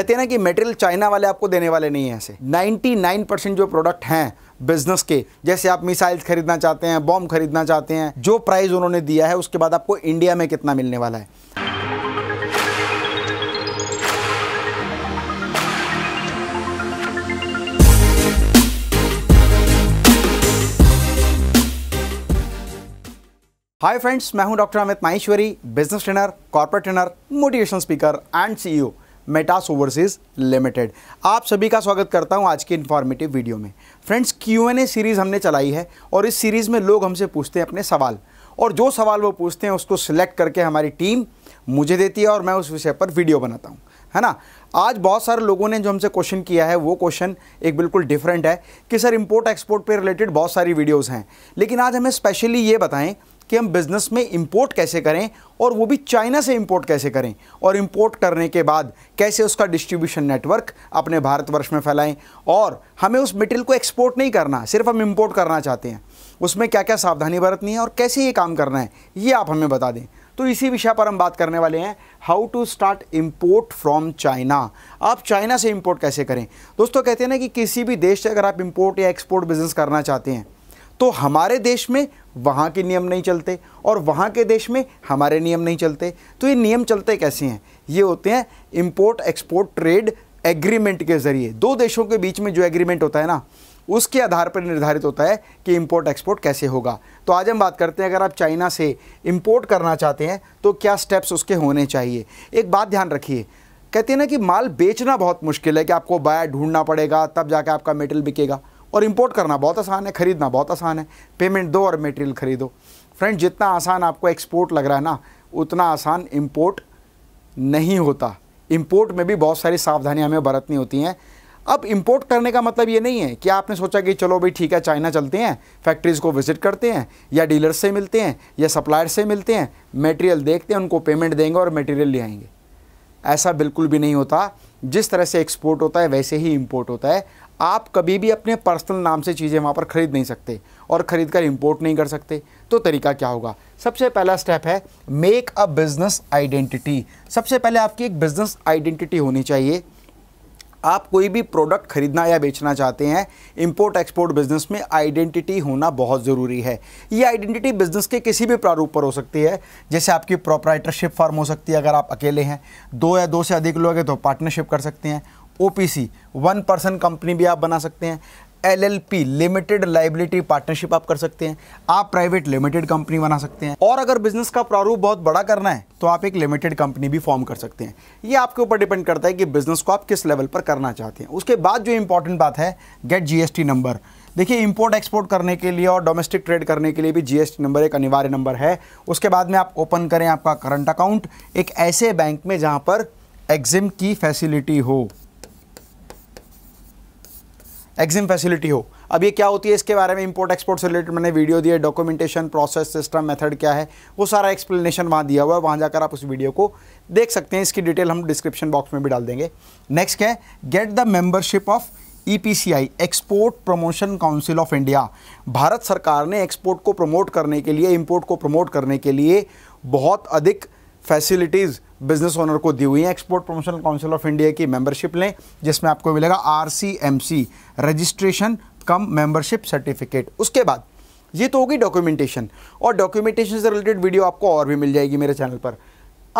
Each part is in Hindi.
कहते हैं ना कि मटेरियल चाइना वाले आपको देने वाले नहीं हैं ऐसे 99 परसेंट जो प्रोडक्ट हैं बिजनेस के जैसे आप मिसाइल्स खरीदना चाहते हैं बॉम्ब खरीदना चाहते हैं जो प्राइस उन्होंने दिया है उसके बाद आपको इंडिया में कितना मिलने वाला है हाय फ्रेंड्स मैं हूं doctor Amit Maheshwari business trainer corporate trainer motivation speaker and CEO Metas overseas limited आप सभी का स्वागत करता हूं आज के इन्फॉर्मेटिव वीडियो में friends Q n A series हमने चलाई है और इस सीरीज़ में लोग हमसे पूछते हैं अपने सवाल और जो सवाल वो पूछते हैं उसको सिलेक्ट करके हमारी टीम मुझे देती है और मैं उस विषय पर वीडियो बनाता हूँ है ना आज बहुत सारे लोगों ने जो हमसे क्वेश्चन किया है वो क्वेश्चन एक बिल्कुल डिफरेंट है कि सर इम्पोर्ट एक्सपोर्ट पे रिलेटेड बहुत सारी वीडियोस हैं लेकिन आज हमें स्पेशली ये बताएं कि हम बिज़नेस में इम्पोर्ट कैसे करें और वो भी चाइना से इम्पोर्ट कैसे करें और इम्पोर्ट करने के बाद कैसे उसका डिस्ट्रीब्यूशन नेटवर्क अपने भारतवर्ष में फैलाएं और हमें उस मटेरियल को एक्सपोर्ट नहीं करना सिर्फ हम इम्पोर्ट करना चाहते हैं उसमें क्या क्या सावधानी बरतनी है और कैसे ये काम करना है ये आप हमें बता दें तो इसी विषय पर हम बात करने वाले हैं how to start import from China आप चाइना से इम्पोर्ट कैसे करें दोस्तों कहते हैं ना कि किसी भी देश से अगर आप इम्पोर्ट या एक्सपोर्ट बिज़नेस करना चाहते हैं तो हमारे देश में वहाँ के नियम नहीं चलते और वहाँ के देश में हमारे नियम नहीं चलते तो ये नियम चलते कैसे हैं ये होते हैं इम्पोर्ट एक्सपोर्ट ट्रेड एग्रीमेंट के ज़रिए दो देशों के बीच में जो एग्रीमेंट होता है ना उसके आधार पर निर्धारित होता है कि इम्पोर्ट एक्सपोर्ट कैसे होगा तो आज हम बात करते हैं अगर आप चाइना से इम्पोर्ट करना चाहते हैं तो क्या स्टेप्स उसके होने चाहिए एक बात ध्यान रखिए कहते हैं ना कि माल बेचना बहुत मुश्किल है कि आपको बाया ढूंढना पड़ेगा तब जाके आपका मेटल बिकेगा और इम्पोर्ट करना बहुत आसान है ख़रीदना बहुत आसान है पेमेंट दो और मटेरियल ख़रीदो फ्रेंड जितना आसान आपको एक्सपोर्ट लग रहा है ना उतना आसान इम्पोर्ट नहीं होता इम्पोर्ट में भी बहुत सारी सावधानियाँ हमें बरतनी होती हैं अब इम्पोर्ट करने का मतलब ये नहीं है कि आपने सोचा कि चलो भाई ठीक है चाइना चलते हैं फैक्ट्रीज़ को विज़िट करते हैं या डीलर से मिलते हैं या सप्लायर से मिलते हैं मटेरियल देखते हैं उनको पेमेंट देंगे और मटेरियल ले आएंगे ऐसा बिल्कुल भी नहीं होता जिस तरह से एक्सपोर्ट होता है वैसे ही इम्पोर्ट होता है आप कभी भी अपने पर्सनल नाम से चीज़ें वहाँ पर ख़रीद नहीं सकते और ख़रीद कर इम्पोर्ट नहीं कर सकते तो तरीका क्या होगा सबसे पहला स्टेप है मेक अ बिज़नेस आइडेंटिटी सबसे पहले आपकी एक बिज़नेस आइडेंटिटी होनी चाहिए आप कोई भी प्रोडक्ट खरीदना या बेचना चाहते हैं इंपोर्ट एक्सपोर्ट बिजनेस में आइडेंटिटी होना बहुत ज़रूरी है ये आइडेंटिटी बिजनेस के किसी भी प्रारूप पर हो सकती है जैसे आपकी प्रोपराइटरशिप फॉर्म हो सकती है अगर आप अकेले हैं दो या दो से अधिक लोग हैं तो पार्टनरशिप कर सकते हैं ओ वन पर्सन कंपनी भी आप बना सकते हैं एलएलपी लिमिटेड लाइबिलिटी पार्टनरशिप आप कर सकते हैं आप प्राइवेट लिमिटेड कंपनी बना सकते हैं और अगर बिजनेस का प्रारूप बहुत बड़ा करना है तो आप एक लिमिटेड कंपनी भी फॉर्म कर सकते हैं ये आपके ऊपर डिपेंड करता है कि बिजनेस को आप किस लेवल पर करना चाहते हैं उसके बाद जो इंपॉर्टेंट बात है गेट जीएसटी नंबर देखिए इंपोर्ट एक्सपोर्ट करने के लिए और डोमेस्टिक ट्रेड करने के लिए भी जीएसटी नंबर एक अनिवार्य नंबर है उसके बाद में आप ओपन करें आपका करंट अकाउंट एक ऐसे बैंक में जहाँ पर एग्जिम की फैसिलिटी हो एग्जिम फैसिलिटी हो अब ये क्या होती है इसके बारे में इंपोर्ट एक्सपोर्ट से रिलेटेड मैंने वीडियो दिए डॉक्यूमेंटेशन प्रोसेस सिस्टम मेथड क्या है वो सारा एक्सप्लेनेशन वहाँ दिया हुआ है वहाँ जाकर आप उस वीडियो को देख सकते हैं इसकी डिटेल हम डिस्क्रिप्शन बॉक्स में भी डाल देंगे नेक्स्ट क्या है get the membership of E export promotion council of India Bharat सरकार ने एक्सपोर्ट को प्रमोट करने के लिए इम्पोर्ट को प्रमोट करने के लिए बहुत अधिक फैसिलिटीज़ बिजनेस ओनर को दी हुई हैं export promotional council of India की मेंबरशिप लें जिसमें आपको मिलेगा R C registration cum membership certificate उसके बाद ये तो होगी डॉक्यूमेंटेशन और डॉक्यूमेंटेशन से रिलेटेड वीडियो आपको और भी मिल जाएगी मेरे चैनल पर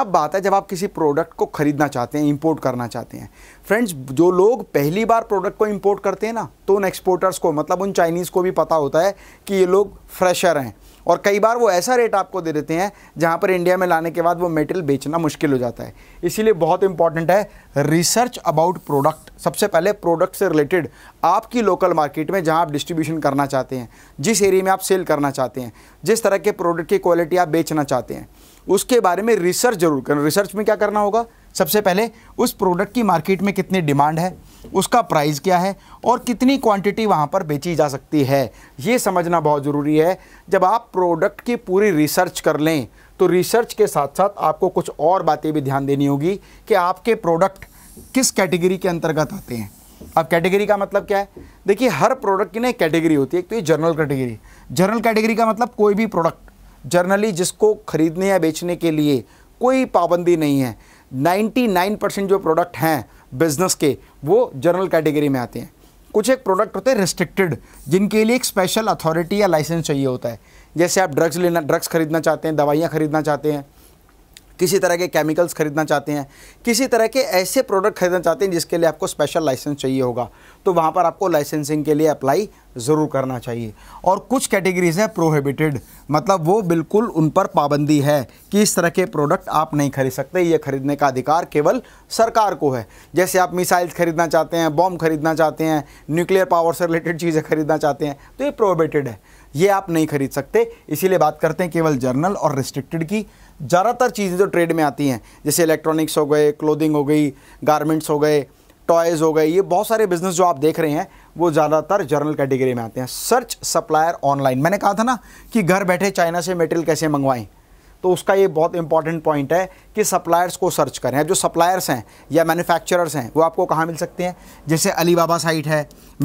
अब बात है जब आप किसी प्रोडक्ट को ख़रीदना चाहते हैं इंपोर्ट करना चाहते हैं फ्रेंड्स जो लोग पहली बार प्रोडक्ट को इंपोर्ट करते हैं ना तो उन एक्सपोर्टर्स को मतलब उन चाइनीज़ को भी पता होता है कि ये लोग फ्रेशर हैं और कई बार वो ऐसा रेट आपको दे देते हैं जहाँ पर इंडिया में लाने के बाद वो मेटेरियल बेचना मुश्किल हो जाता है इसीलिए बहुत इंपॉर्टेंट है रिसर्च अबाउट प्रोडक्ट सबसे पहले प्रोडक्ट से रिलेटेड आपकी लोकल मार्केट में जहाँ आप डिस्ट्रीब्यूशन करना चाहते हैं जिस एरिया में आप सेल करना चाहते हैं जिस तरह के प्रोडक्ट की क्वालिटी आप बेचना चाहते हैं उसके बारे में रिसर्च जरूर करें रिसर्च में क्या करना होगा सबसे पहले उस प्रोडक्ट की मार्केट में कितनी डिमांड है उसका प्राइस क्या है और कितनी क्वांटिटी वहाँ पर बेची जा सकती है ये समझना बहुत ज़रूरी है जब आप प्रोडक्ट की पूरी रिसर्च कर लें तो रिसर्च के साथ साथ आपको कुछ और बातें भी ध्यान देनी होगी कि आपके प्रोडक्ट किस कैटेगरी के अंतर्गत आते हैं अब कैटेगरी का मतलब क्या है देखिए हर प्रोडक्ट की ना कैटेगरी होती है एक तो ये जनरल कैटेगरी जनरल कैटेगरी का मतलब कोई भी प्रोडक्ट जर्नली जिसको ख़रीदने या बेचने के लिए कोई पाबंदी नहीं है 99 परसेंट जो प्रोडक्ट हैं बिज़नेस के वो जर्नल कैटेगरी में आते हैं कुछ एक प्रोडक्ट होते हैं रिस्ट्रिक्टेड जिनके लिए एक स्पेशल अथॉरिटी या लाइसेंस चाहिए होता है जैसे आप ड्रग्स लेना ड्रग्स खरीदना चाहते हैं दवाइयाँ खरीदना चाहते हैं किसी तरह के केमिकल्स खरीदना चाहते हैं किसी तरह के ऐसे प्रोडक्ट खरीदना चाहते हैं जिसके लिए आपको स्पेशल लाइसेंस चाहिए होगा तो वहाँ पर आपको लाइसेंसिंग के लिए अप्लाई ज़रूर करना चाहिए और कुछ कैटेगरीज़ हैं प्रोहिबिटेड मतलब वो बिल्कुल उन पर पाबंदी है कि इस तरह के प्रोडक्ट आप नहीं खरीद सकते ये खरीदने का अधिकार केवल सरकार को है जैसे आप मिसाइल्स खरीदना चाहते हैं बॉम्ब खरीदना चाहते हैं न्यूक्लियर पावर से रिलेटेड चीज़ें खरीदना चाहते हैं तो ये प्रोहिबिटेड है ये आप नहीं खरीद सकते इसीलिए बात करते हैं केवल जर्नल और रिस्ट्रिक्टेड की ज़्यादातर चीज़ें जो ट्रेड में आती हैं जैसे इलेक्ट्रॉनिक्स हो गए क्लोदिंग हो गई गारमेंट्स हो गए टॉयज़ हो गए ये बहुत सारे बिज़नेस जो आप देख रहे हैं वो ज़्यादातर जर्नल कैटेगरी में आते हैं सर्च सप्लायर ऑनलाइन मैंने कहा था ना कि घर बैठे चाइना से मेटेरियल कैसे मंगवाएं तो उसका ये बहुत इंपॉर्टेंट पॉइंट है कि सप्लायर्स को सर्च करें जो सप्लायर्स हैं या मैन्युफैक्चरर्स हैं वो आपको कहाँ मिल सकते हैं जैसे अलीबाबा साइट है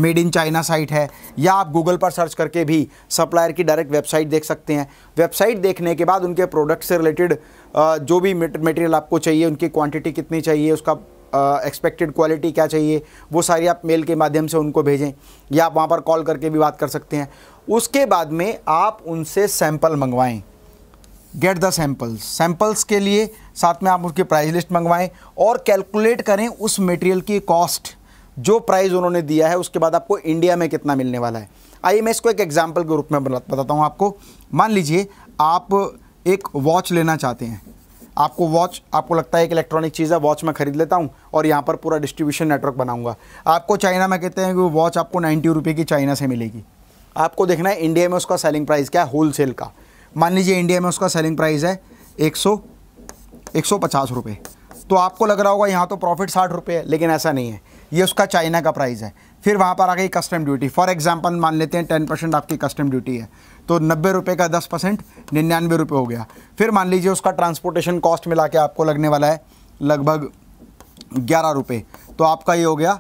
मेड इन चाइना साइट है या आप गूगल पर सर्च करके भी सप्लायर की डायरेक्ट वेबसाइट देख सकते हैं वेबसाइट देखने के बाद उनके प्रोडक्ट से रिलेटेड जो भी मटेरियल आपको चाहिए उनकी क्वान्टिटी कितनी चाहिए उसका एक्सपेक्टेड uh, क्वालिटी क्या चाहिए वो सारी आप मेल के माध्यम से उनको भेजें या आप वहाँ पर कॉल करके भी बात कर सकते हैं उसके बाद में आप उनसे सैंपल मंगवाएं गेट द सैम्पल्स सैम्पल्स के लिए साथ में आप उसकी प्राइस लिस्ट मंगवाएं और कैलकुलेट करें उस मटेरियल की कॉस्ट जो प्राइस उन्होंने दिया है उसके बाद आपको इंडिया में कितना मिलने वाला है आइए मैं इसको एक एग्जाम्पल के रूप में बताता हूँ आपको मान लीजिए आप एक वॉच लेना चाहते हैं आपको वॉच आपको लगता है एक इलेक्ट्रॉनिक चीज़ है वॉच मैं ख़रीद लेता हूँ और यहाँ पर पूरा डिस्ट्रीब्यूशन नेटवर्क बनाऊँगा आपको चाइना में कहते हैं कि वॉच आपको नाइन्टी रुपये की चाइना से मिलेगी आपको देखना है इंडिया में उसका सेलिंग प्राइस क्या है होल सेल का मान लीजिए इंडिया में उसका सेलिंग प्राइस है एक सौ एक सौ पचास रुपये तो आपको लग रहा होगा यहाँ तो प्रॉफिट साठ रुपये है लेकिन ऐसा नहीं है ये उसका चाइना का प्राइस है फिर वहाँ पर आ गई कस्टम ड्यूटी फॉर एग्जांपल मान लेते हैं टेन परसेंट आपकी कस्टम ड्यूटी है तो नब्बे रुपये का दस परसेंट निन्यानवे रुपये हो गया फिर मान लीजिए उसका ट्रांसपोर्टेशन कॉस्ट मिला के आपको लगने वाला है लगभग ग्यारह रुपये तो आपका ये हो गया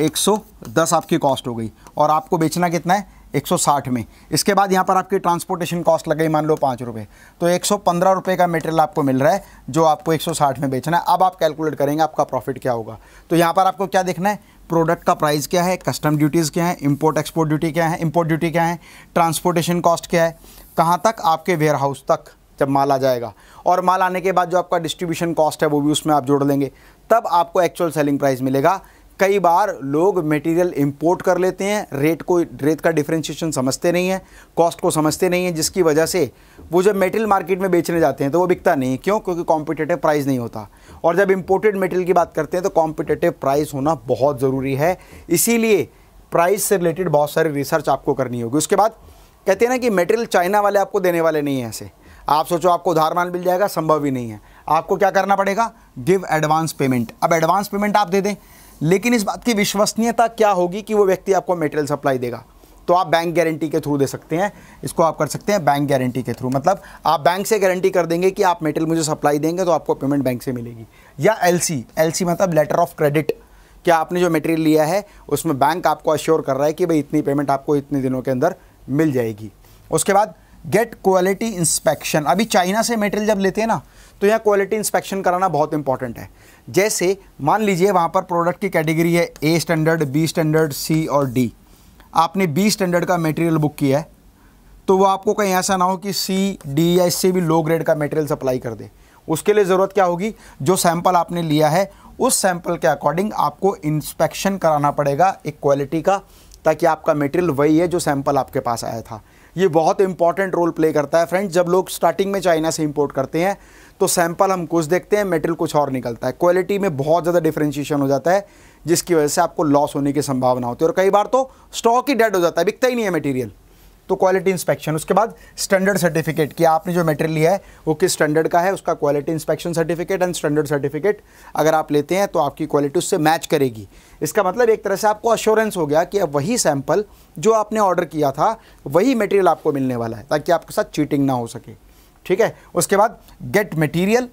एक सौ दस आपकी कॉस्ट हो गई और आपको बेचना कितना है 160 में इसके बाद यहाँ पर आपकी ट्रांसपोर्टेशन कॉस्ट लग गई मान लो पाँच रुपये तो एक सौ का मटेरियल आपको मिल रहा है जो आपको 160 में बेचना है अब आप कैलकुलेट करेंगे आपका प्रॉफिट क्या होगा तो यहाँ पर आपको क्या देखना है प्रोडक्ट का प्राइस क्या है कस्टम ड्यूटीज़ क्या है इम्पोर्ट एक्सपोर्ट ड्यूटी क्या है इम्पोर्ट ड्यूटी क्या है ट्रांसपोर्टेशन कॉस्ट क्या है कहाँ तक आपके वेयर हाउस तक जब माल आ जाएगा और माल आने के बाद जो आपका डिस्ट्रीब्यूशन कॉस्ट है वो भी उसमें आप जोड़ लेंगे तब आपको एक्चुअल सेलिंग प्राइस मिलेगा कई बार लोग मटेरियल इंपोर्ट कर लेते हैं रेट को रेट का डिफ्रेंशिएशन समझते नहीं है कॉस्ट को समझते नहीं है जिसकी वजह से वो जब मेटेरियल मार्केट में बेचने जाते हैं तो वो बिकता नहीं क्यों क्योंकि कॉम्पिटेटिव प्राइस नहीं होता और जब इम्पोर्टेड मेटेरियल की बात करते हैं तो कॉम्पिटेटिव प्राइस होना बहुत ज़रूरी है इसीलिए प्राइस से रिलेटेड बहुत सारी रिसर्च आपको करनी होगी उसके बाद कहते हैं ना कि मेटेरियल चाइना वाले आपको देने वाले नहीं हैं ऐसे आप सोचो आपको उधार माल मिल जाएगा संभव ही नहीं है आपको क्या करना पड़ेगा गिव एडवांस पेमेंट अब एडवांस पेमेंट आप दे दें लेकिन इस बात की विश्वसनीयता क्या होगी कि वो व्यक्ति आपको मटेरियल सप्लाई देगा तो आप बैंक गारंटी के थ्रू दे सकते हैं इसको आप कर सकते हैं बैंक गारंटी के थ्रू मतलब आप बैंक से गारंटी कर देंगे कि आप मेटेरियल मुझे सप्लाई देंगे तो आपको पेमेंट बैंक से मिलेगी या एल सी मतलब लेटर ऑफ क्रेडिट क्या आपने जो मटेरियल लिया है उसमें बैंक आपको अश्योर कर रहा है कि भाई इतनी पेमेंट आपको इतने दिनों के अंदर मिल जाएगी उसके बाद गेट क्वालिटी इंस्पेक्शन अभी चाइना से मेटेरियल जब लेते हैं ना तो यहाँ क्वालिटी इंस्पेक्शन कराना बहुत इंपॉर्टेंट है जैसे मान लीजिए वहाँ पर प्रोडक्ट की कैटेगरी है A standard B standard C और डी आपने बी स्टैंडर्ड का मेटेरियल बुक किया है तो वो आपको कहीं ऐसा ना हो कि सी डी या इससे भी लो ग्रेड का मेटेरियल सप्लाई कर दे उसके लिए ज़रूरत क्या होगी जो सैंपल आपने लिया है उस सैंपल के अकॉर्डिंग आपको इंस्पेक्शन कराना पड़ेगा एक क्वालिटी का ताकि आपका मटेरियल वही है जो सैंपल आपके पास आया था ये बहुत इंपॉर्टेंट रोल प्ले करता है फ्रेंड्स जब लोग स्टार्टिंग में चाइना से इम्पोर्ट करते हैं तो सैंपल हम कुछ देखते हैं मेटल कुछ और निकलता है क्वालिटी में बहुत ज़्यादा डिफ्रेंशिएशन हो जाता है जिसकी वजह से आपको लॉस होने की संभावना होती है और कई बार तो स्टॉक ही डेड हो जाता है बिकता ही नहीं है मटेरियल तो क्वालिटी इंस्पेक्शन उसके बाद स्टैंडर्ड सर्टिफिकेट कि आपने जो मटेरियल लिया है वो किस स्टैंडर्ड का है उसका quality inspection certificate and standard certificate अगर आप लेते हैं तो आपकी क्वालिटी उससे मैच करेगी इसका मतलब एक तरह से आपको अश्योरेंस हो गया कि अब वही सैम्पल जो आपने ऑर्डर किया था वही मटेरियल आपको मिलने वाला है ताकि आपके साथ चीटिंग ना हो सके ठीक है उसके बाद गेट मटेरियल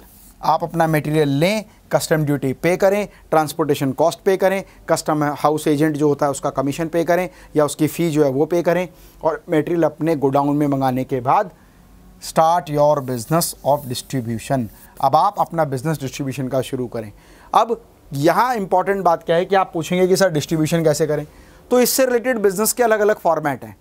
आप अपना मटेरियल लें कस्टम ड्यूटी पे करें ट्रांसपोर्टेशन कॉस्ट पे करें कस्टम हाउस एजेंट जो होता है उसका कमीशन पे करें या उसकी फ़ी जो है वो पे करें और मटेरियल अपने गोडाउन में मंगाने के बाद start your business of distribution अब आप अपना बिज़नेस डिस्ट्रीब्यूशन का शुरू करें अब यहाँ इंपॉर्टेंट बात क्या है कि आप पूछेंगे कि सर डिस्ट्रीब्यूशन कैसे करें तो इससे रिलेटेड बिज़नेस के अलग अलग फॉर्मेट हैं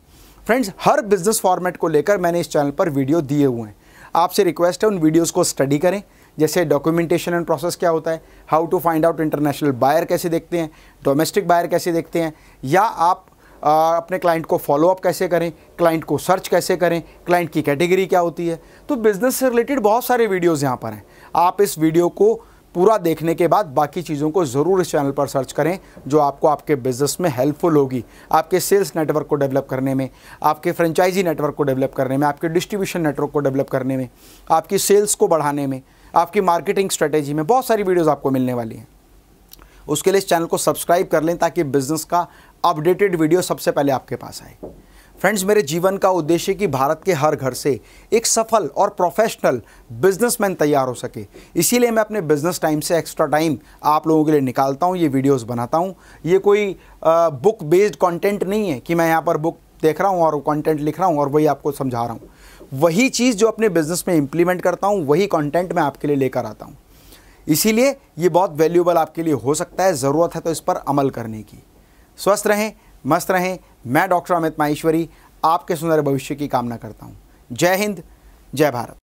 फ्रेंड्स हर बिज़नेस फॉर्मेट को लेकर मैंने इस चैनल पर वीडियो दिए हुए हैं आपसे रिक्वेस्ट है उन वीडियोज़ को स्टडी करें जैसे डॉक्यूमेंटेशन एंड प्रोसेस क्या होता है how to find out international buyer कैसे देखते हैं डोमेस्टिक बायर कैसे देखते हैं या आप आ, अपने क्लाइंट को फॉलोअप कैसे करें क्लाइंट को सर्च कैसे करें क्लाइंट की कैटेगरी क्या होती है तो बिज़नेस से रिलेटेड बहुत सारे वीडियोज़ यहाँ पर हैं आप इस वीडियो को पूरा देखने के बाद बाकी चीज़ों को ज़रूर इस चैनल पर सर्च करें जो आपको आपके बिज़नेस में हेल्पफुल होगी आपके सेल्स नेटवर्क को डेवलप करने में आपके फ्रेंचाइजी नेटवर्क को डेवलप करने में आपके डिस्ट्रीब्यूशन नेटवर्क को डेवलप करने में आपकी सेल्स को बढ़ाने में आपकी मार्केटिंग स्ट्रेटेजी में बहुत सारी वीडियोज़ आपको मिलने वाली हैं उसके लिए इस चैनल को सब्सक्राइब कर लें ताकि बिजनेस का अपडेटेड वीडियो सबसे पहले आपके पास आए फ्रेंड्स मेरे जीवन का उद्देश्य कि भारत के हर घर से एक सफल और प्रोफेशनल बिजनेसमैन तैयार हो सके इसीलिए मैं अपने बिजनेस टाइम से एक्स्ट्रा टाइम आप लोगों के लिए निकालता हूँ ये वीडियोस बनाता हूँ ये कोई आ, बुक बेस्ड कंटेंट नहीं है कि मैं यहाँ पर बुक देख रहा हूँ और कंटेंट लिख रहा हूँ और वही आपको समझा रहा हूँ वही चीज़ जो अपने बिजनेस में इंप्लीमेंट करता हूँ वही कंटेंट मैं आपके लिए लेकर आता हूँ इसीलिए ये बहुत वैल्यूएबल आपके लिए हो सकता है ज़रूरत है तो इस पर अमल करने की स्वस्थ रहें मस्त रहें मैं डॉक्टर अमित माहेश्वरी आपके सुंदर भविष्य की कामना करता हूँ जय हिंद जय भारत